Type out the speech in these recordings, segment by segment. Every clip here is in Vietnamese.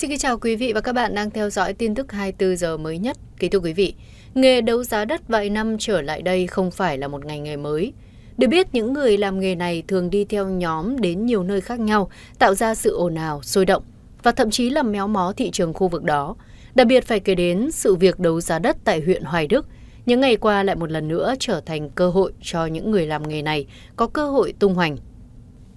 Xin kính chào quý vị và các bạn đang theo dõi tin tức 24 giờ mới nhất. Kính thưa quý vị, nghề đấu giá đất vài năm trở lại đây không phải là một ngành nghề mới. Được biết, những người làm nghề này thường đi theo nhóm đến nhiều nơi khác nhau, tạo ra sự ồn ào, sôi động và thậm chí làm méo mó thị trường khu vực đó. Đặc biệt phải kể đến sự việc đấu giá đất tại huyện Hoài Đức, những ngày qua lại một lần nữa trở thành cơ hội cho những người làm nghề này có cơ hội tung hoành,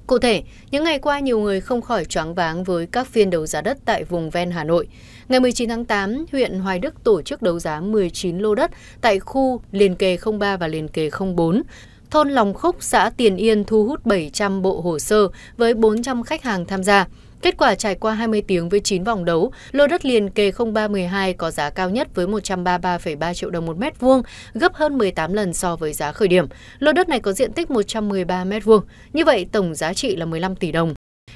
Cụ thể, những ngày qua nhiều người không khỏi choáng váng với các phiên đấu giá đất tại vùng ven Hà Nội. Ngày 19 tháng 8, huyện Hoài Đức tổ chức đấu giá 19 lô đất tại khu liền kề 03 và liền kề 04. Thôn Lòng Khúc, xã Tiền Yên thu hút 700 bộ hồ sơ với 400 khách hàng tham gia. Kết quả trải qua 20 tiếng với 9 vòng đấu, lô đất liền kề 0312 có giá cao nhất với 133,3 triệu đồng một mét vuông, gấp hơn 18 lần so với giá khởi điểm. Lô đất này có diện tích 113 mét vuông, như vậy tổng giá trị là 15 tỷ đồng.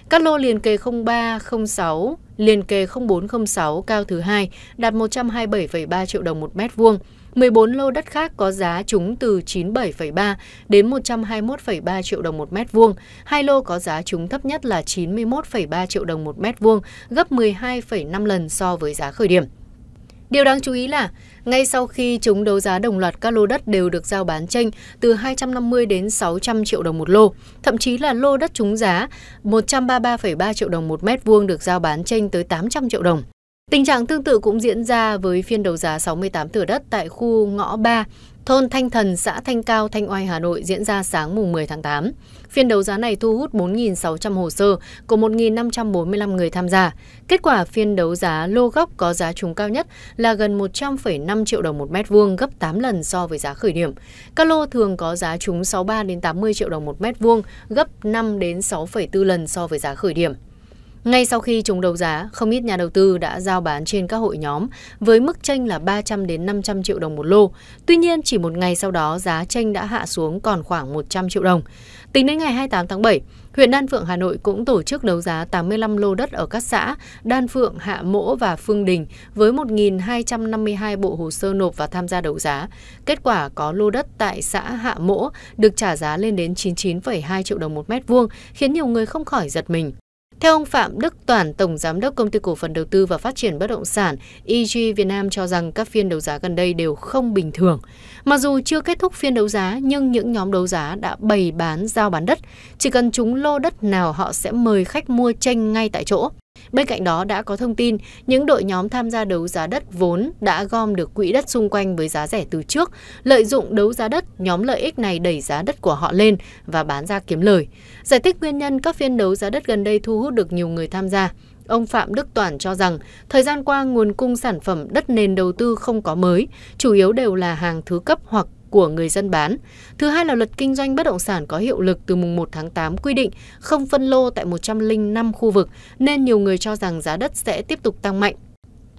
Các lô liền kề 0306, liền kề 0406 cao thứ hai đạt 127,3 triệu đồng một mét vuông, 14 lô đất khác có giá trúng từ 97,3 đến 121,3 triệu đồng một mét vuông, hai lô có giá trúng thấp nhất là 91,3 triệu đồng một mét vuông, gấp 12,5 lần so với giá khởi điểm. Điều đáng chú ý là, ngay sau khi chúng đấu giá đồng loạt các lô đất đều được giao bán tranh từ 250 đến 600 triệu đồng một lô, thậm chí là lô đất trúng giá 133,3 triệu đồng một mét vuông được giao bán tranh tới 800 triệu đồng. Tình trạng tương tự cũng diễn ra với phiên đấu giá 68 thửa đất tại khu ngõ 3, thôn Thanh Thần, xã Thanh Cao, Thanh Oai, Hà Nội diễn ra sáng mùng 10 tháng 8. Phiên đấu giá này thu hút 4.600 hồ sơ của 1.545 người tham gia. Kết quả phiên đấu giá lô góc có giá trúng cao nhất là gần 100,5 triệu đồng một mét vuông, gấp 8 lần so với giá khởi điểm. Các lô thường có giá trúng 63 đến 80 triệu đồng một mét vuông, gấp 5 đến 6,4 lần so với giá khởi điểm. Ngay sau khi trùng đấu giá, không ít nhà đầu tư đã giao bán trên các hội nhóm với mức tranh là 300 đến 500 triệu đồng một lô. Tuy nhiên, chỉ một ngày sau đó giá tranh đã hạ xuống còn khoảng 100 triệu đồng. Tính đến ngày 28 tháng 7, huyện Đan Phượng Hà Nội cũng tổ chức đấu giá 85 lô đất ở các xã Đan Phượng, Hạ Mỗ và Phương Đình với 1.252 bộ hồ sơ nộp và tham gia đấu giá. Kết quả có lô đất tại xã Hạ Mỗ được trả giá lên đến 99,2 triệu đồng một mét vuông, khiến nhiều người không khỏi giật mình. Theo ông Phạm Đức Toản, Tổng Giám đốc Công ty Cổ phần Đầu tư và Phát triển Bất động sản EG Việt Nam cho rằng các phiên đấu giá gần đây đều không bình thường. Mặc dù chưa kết thúc phiên đấu giá, nhưng những nhóm đấu giá đã bày bán giao bán đất. Chỉ cần chúng lô đất nào họ sẽ mời khách mua tranh ngay tại chỗ. Bên cạnh đó đã có thông tin những đội nhóm tham gia đấu giá đất vốn đã gom được quỹ đất xung quanh với giá rẻ từ trước, lợi dụng đấu giá đất, nhóm lợi ích này đẩy giá đất của họ lên và bán ra kiếm lời. Giải thích nguyên nhân các phiên đấu giá đất gần đây thu hút được nhiều người tham gia, ông Phạm Đức toàn cho rằng thời gian qua nguồn cung sản phẩm đất nền đầu tư không có mới, chủ yếu đều là hàng thứ cấp hoặc của người dân bán. Thứ hai là luật kinh doanh bất động sản có hiệu lực từ mùng 1 tháng 8 quy định không phân lô tại 105 khu vực nên nhiều người cho rằng giá đất sẽ tiếp tục tăng mạnh.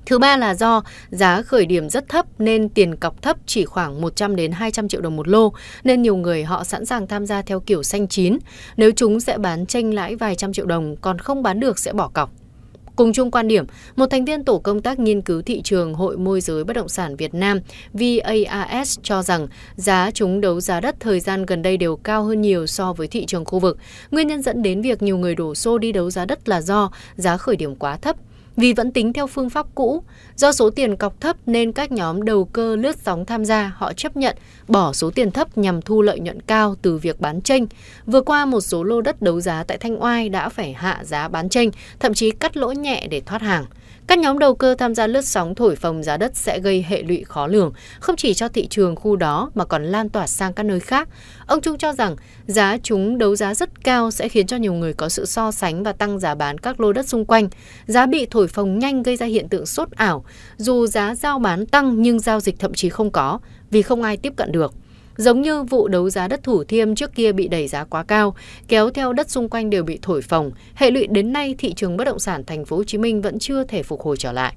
Thứ ba là do giá khởi điểm rất thấp nên tiền cọc thấp chỉ khoảng 100 đến 200 triệu đồng một lô nên nhiều người họ sẵn sàng tham gia theo kiểu xanh chín. Nếu chúng sẽ bán tranh lãi vài trăm triệu đồng còn không bán được sẽ bỏ cọc. Cùng chung quan điểm, một thành viên tổ công tác nghiên cứu thị trường Hội Môi giới Bất động sản Việt Nam (VAS) cho rằng giá chúng đấu giá đất thời gian gần đây đều cao hơn nhiều so với thị trường khu vực. Nguyên nhân dẫn đến việc nhiều người đổ xô đi đấu giá đất là do giá khởi điểm quá thấp vì vẫn tính theo phương pháp cũ do số tiền cọc thấp nên các nhóm đầu cơ lướt sóng tham gia họ chấp nhận bỏ số tiền thấp nhằm thu lợi nhuận cao từ việc bán tranh vừa qua một số lô đất đấu giá tại thanh oai đã phải hạ giá bán tranh thậm chí cắt lỗ nhẹ để thoát hàng các nhóm đầu cơ tham gia lướt sóng thổi phồng giá đất sẽ gây hệ lụy khó lường, không chỉ cho thị trường khu đó mà còn lan tỏa sang các nơi khác. Ông Trung cho rằng giá chúng đấu giá rất cao sẽ khiến cho nhiều người có sự so sánh và tăng giá bán các lô đất xung quanh. Giá bị thổi thổi phồng nhanh gây ra hiện tượng sốt ảo, dù giá giao bán tăng nhưng giao dịch thậm chí không có vì không ai tiếp cận được. Giống như vụ đấu giá đất Thủ Thiêm trước kia bị đẩy giá quá cao, kéo theo đất xung quanh đều bị thổi phồng, hệ lụy đến nay thị trường bất động sản thành phố Hồ Chí Minh vẫn chưa thể phục hồi trở lại.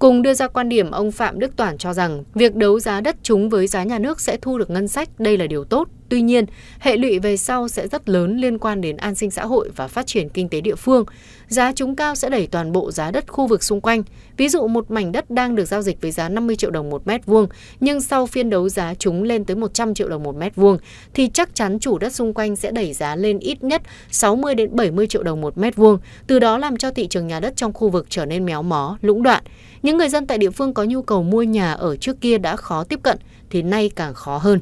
Cùng đưa ra quan điểm, ông Phạm Đức Toản cho rằng việc đấu giá đất chúng với giá nhà nước sẽ thu được ngân sách, đây là điều tốt. Tuy nhiên, hệ lụy về sau sẽ rất lớn liên quan đến an sinh xã hội và phát triển kinh tế địa phương. Giá chúng cao sẽ đẩy toàn bộ giá đất khu vực xung quanh. Ví dụ một mảnh đất đang được giao dịch với giá 50 triệu đồng một mét vuông, nhưng sau phiên đấu giá chúng lên tới 100 triệu đồng một mét vuông, thì chắc chắn chủ đất xung quanh sẽ đẩy giá lên ít nhất 60 đến 70 triệu đồng một mét vuông, từ đó làm cho thị trường nhà đất trong khu vực trở nên méo mó, lũng đoạn. Nhưng những người dân tại địa phương có nhu cầu mua nhà ở trước kia đã khó tiếp cận thì nay càng khó hơn.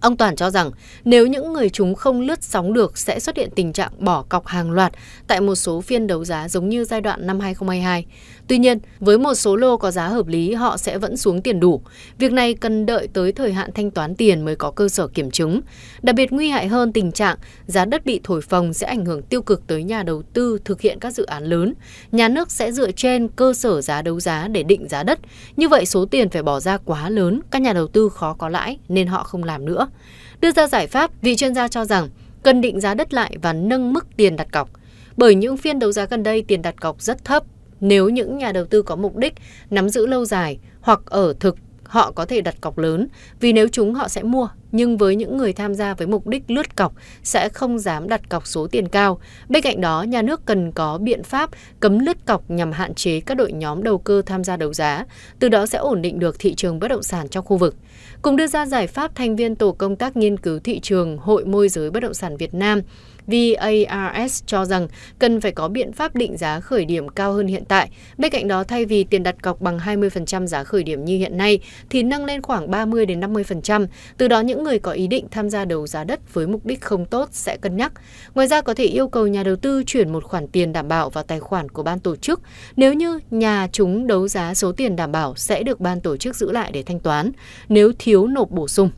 Ông Toàn cho rằng nếu những người chúng không lướt sóng được sẽ xuất hiện tình trạng bỏ cọc hàng loạt tại một số phiên đấu giá giống như giai đoạn năm 2022. Tuy nhiên, với một số lô có giá hợp lý họ sẽ vẫn xuống tiền đủ. Việc này cần đợi tới thời hạn thanh toán tiền mới có cơ sở kiểm chứng. Đặc biệt nguy hại hơn tình trạng giá đất bị thổi phồng sẽ ảnh hưởng tiêu cực tới nhà đầu tư thực hiện các dự án lớn. Nhà nước sẽ dựa trên cơ sở giá đấu giá để định giá đất. Như vậy số tiền phải bỏ ra quá lớn, các nhà đầu tư khó có lãi nên họ không làm nữa. Đưa ra giải pháp, vị chuyên gia cho rằng cần định giá đất lại và nâng mức tiền đặt cọc. Bởi những phiên đấu giá gần đây tiền đặt cọc rất thấp, nếu những nhà đầu tư có mục đích nắm giữ lâu dài hoặc ở thực họ có thể đặt cọc lớn vì nếu chúng họ sẽ mua nhưng với những người tham gia với mục đích lướt cọc sẽ không dám đặt cọc số tiền cao bên cạnh đó nhà nước cần có biện pháp cấm lướt cọc nhằm hạn chế các đội nhóm đầu cơ tham gia đấu giá từ đó sẽ ổn định được thị trường bất động sản trong khu vực cùng đưa ra giải pháp thành viên tổ công tác nghiên cứu thị trường hội môi giới bất động sản việt nam VARS cho rằng cần phải có biện pháp định giá khởi điểm cao hơn hiện tại. Bên cạnh đó, thay vì tiền đặt cọc bằng 20% giá khởi điểm như hiện nay, thì nâng lên khoảng 30 đến 50%. Từ đó những người có ý định tham gia đấu giá đất với mục đích không tốt sẽ cân nhắc. Ngoài ra có thể yêu cầu nhà đầu tư chuyển một khoản tiền đảm bảo vào tài khoản của ban tổ chức. Nếu như nhà chúng đấu giá số tiền đảm bảo sẽ được ban tổ chức giữ lại để thanh toán nếu thiếu nộp bổ sung.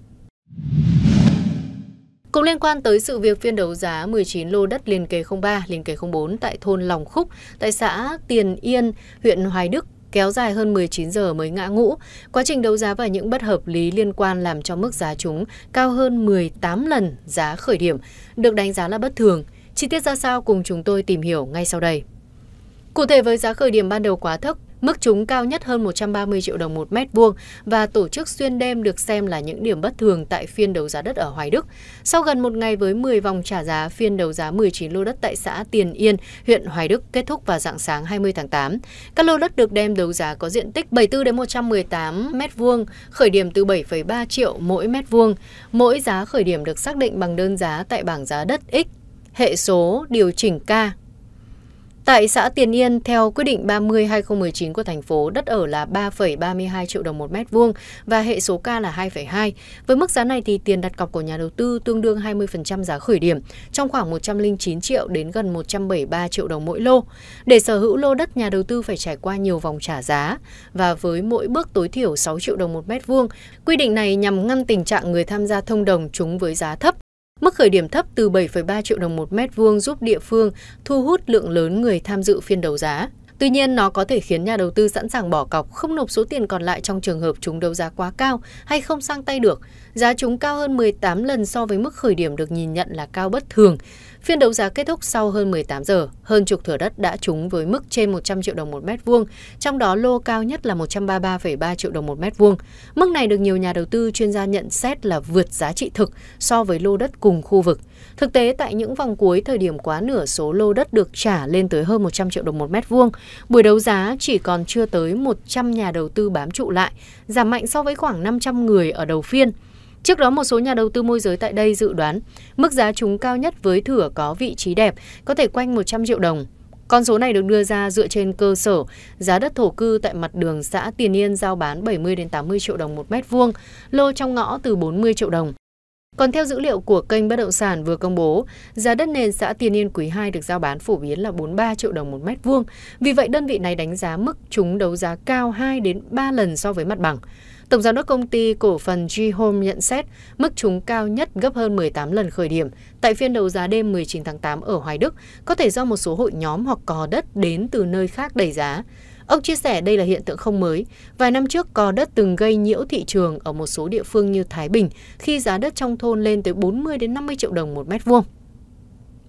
Cũng liên quan tới sự việc phiên đấu giá 19 lô đất liền kề 03, liền kề 04 tại thôn Lòng Khúc, tại xã Tiền Yên, huyện Hoài Đức, kéo dài hơn 19 giờ mới ngã ngũ. Quá trình đấu giá và những bất hợp lý liên quan làm cho mức giá chúng cao hơn 18 lần giá khởi điểm, được đánh giá là bất thường. Chi tiết ra sao cùng chúng tôi tìm hiểu ngay sau đây. Cụ thể với giá khởi điểm ban đầu quá thấp, Mức chúng cao nhất hơn 130 triệu đồng một mét vuông và tổ chức xuyên đêm được xem là những điểm bất thường tại phiên đấu giá đất ở Hoài Đức. Sau gần một ngày với 10 vòng trả giá, phiên đấu giá 19 lô đất tại xã Tiền Yên, huyện Hoài Đức kết thúc vào dạng sáng 20 tháng 8. Các lô đất được đem đấu giá có diện tích 74 đến 118 mét vuông, khởi điểm từ 7,3 triệu mỗi mét vuông. Mỗi giá khởi điểm được xác định bằng đơn giá tại bảng giá đất X hệ số điều chỉnh K Tại xã Tiền Yên, theo quyết định 30-2019 của thành phố, đất ở là 3,32 triệu đồng một mét vuông và hệ số K là 2,2. Với mức giá này thì tiền đặt cọc của nhà đầu tư tương đương 20% giá khởi điểm, trong khoảng 109 triệu đến gần 173 triệu đồng mỗi lô. Để sở hữu lô đất, nhà đầu tư phải trải qua nhiều vòng trả giá và với mỗi bước tối thiểu 6 triệu đồng một mét vuông. Quy định này nhằm ngăn tình trạng người tham gia thông đồng chúng với giá thấp Mức khởi điểm thấp từ 7,3 triệu đồng một mét vuông giúp địa phương thu hút lượng lớn người tham dự phiên đấu giá. Tuy nhiên, nó có thể khiến nhà đầu tư sẵn sàng bỏ cọc, không nộp số tiền còn lại trong trường hợp chúng đấu giá quá cao hay không sang tay được. Giá chúng cao hơn 18 lần so với mức khởi điểm được nhìn nhận là cao bất thường. Phiên đấu giá kết thúc sau hơn 18 giờ, hơn chục thửa đất đã trúng với mức trên 100 triệu đồng một mét vuông, trong đó lô cao nhất là 133,3 triệu đồng một mét vuông. Mức này được nhiều nhà đầu tư chuyên gia nhận xét là vượt giá trị thực so với lô đất cùng khu vực. Thực tế tại những vòng cuối thời điểm quá nửa số lô đất được trả lên tới hơn 100 triệu đồng một mét vuông. Buổi đấu giá chỉ còn chưa tới 100 nhà đầu tư bám trụ lại, giảm mạnh so với khoảng 500 người ở đầu phiên. Trước đó một số nhà đầu tư môi giới tại đây dự đoán mức giá trúng cao nhất với thửa có vị trí đẹp có thể quanh 100 triệu đồng. Con số này được đưa ra dựa trên cơ sở giá đất thổ cư tại mặt đường xã Tiền Yên giao bán 70 đến 80 triệu đồng một mét vuông, lô trong ngõ từ 40 triệu đồng. Còn theo dữ liệu của kênh bất động sản vừa công bố, giá đất nền xã Tiên Yên quý 2 được giao bán phổ biến là 43 triệu đồng một mét vuông. Vì vậy đơn vị này đánh giá mức chúng đấu giá cao 2 đến 3 lần so với mặt bằng. Tổng giám đốc công ty cổ phần G-Home nhận xét mức chúng cao nhất gấp hơn 18 lần khởi điểm tại phiên đấu giá đêm 19 tháng 8 ở Hoài Đức, có thể do một số hội nhóm hoặc cò đất đến từ nơi khác đẩy giá. Ông chia sẻ đây là hiện tượng không mới. Vài năm trước cò đất từng gây nhiễu thị trường ở một số địa phương như Thái Bình khi giá đất trong thôn lên tới 40 đến 50 triệu đồng một mét vuông.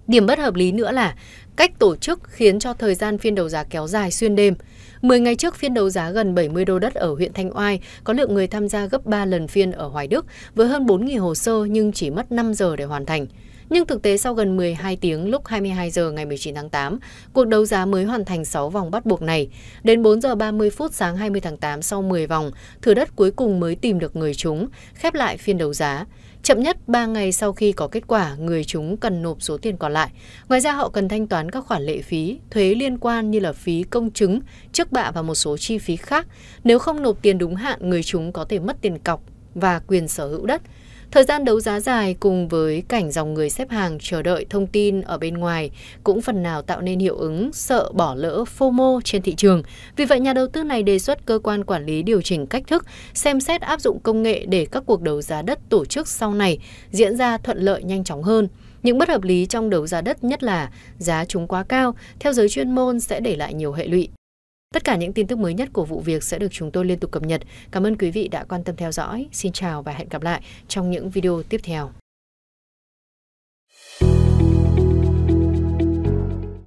Điểm bất hợp lý nữa là cách tổ chức khiến cho thời gian phiên đấu giá kéo dài xuyên đêm. 10 ngày trước phiên đấu giá gần 70 đô đất ở huyện Thanh Oai có lượng người tham gia gấp 3 lần phiên ở Hoài Đức với hơn 4.000 hồ sơ nhưng chỉ mất 5 giờ để hoàn thành. Nhưng thực tế sau gần 12 tiếng lúc 22 giờ ngày 19 tháng 8, cuộc đấu giá mới hoàn thành 6 vòng bắt buộc này. Đến 4 giờ 30 phút sáng 20 tháng 8 sau 10 vòng, thửa đất cuối cùng mới tìm được người chúng, khép lại phiên đấu giá. Chậm nhất 3 ngày sau khi có kết quả, người chúng cần nộp số tiền còn lại. Ngoài ra họ cần thanh toán các khoản lệ phí, thuế liên quan như là phí công chứng, trước bạ và một số chi phí khác. Nếu không nộp tiền đúng hạn, người chúng có thể mất tiền cọc và quyền sở hữu đất. Thời gian đấu giá dài cùng với cảnh dòng người xếp hàng chờ đợi thông tin ở bên ngoài cũng phần nào tạo nên hiệu ứng sợ bỏ lỡ FOMO trên thị trường. Vì vậy nhà đầu tư này đề xuất cơ quan quản lý điều chỉnh cách thức, xem xét áp dụng công nghệ để các cuộc đấu giá đất tổ chức sau này diễn ra thuận lợi nhanh chóng hơn. Những bất hợp lý trong đấu giá đất nhất là giá chúng quá cao, theo giới chuyên môn sẽ để lại nhiều hệ lụy. Tất cả những tin tức mới nhất của vụ việc sẽ được chúng tôi liên tục cập nhật. Cảm ơn quý vị đã quan tâm theo dõi. Xin chào và hẹn gặp lại trong những video tiếp theo.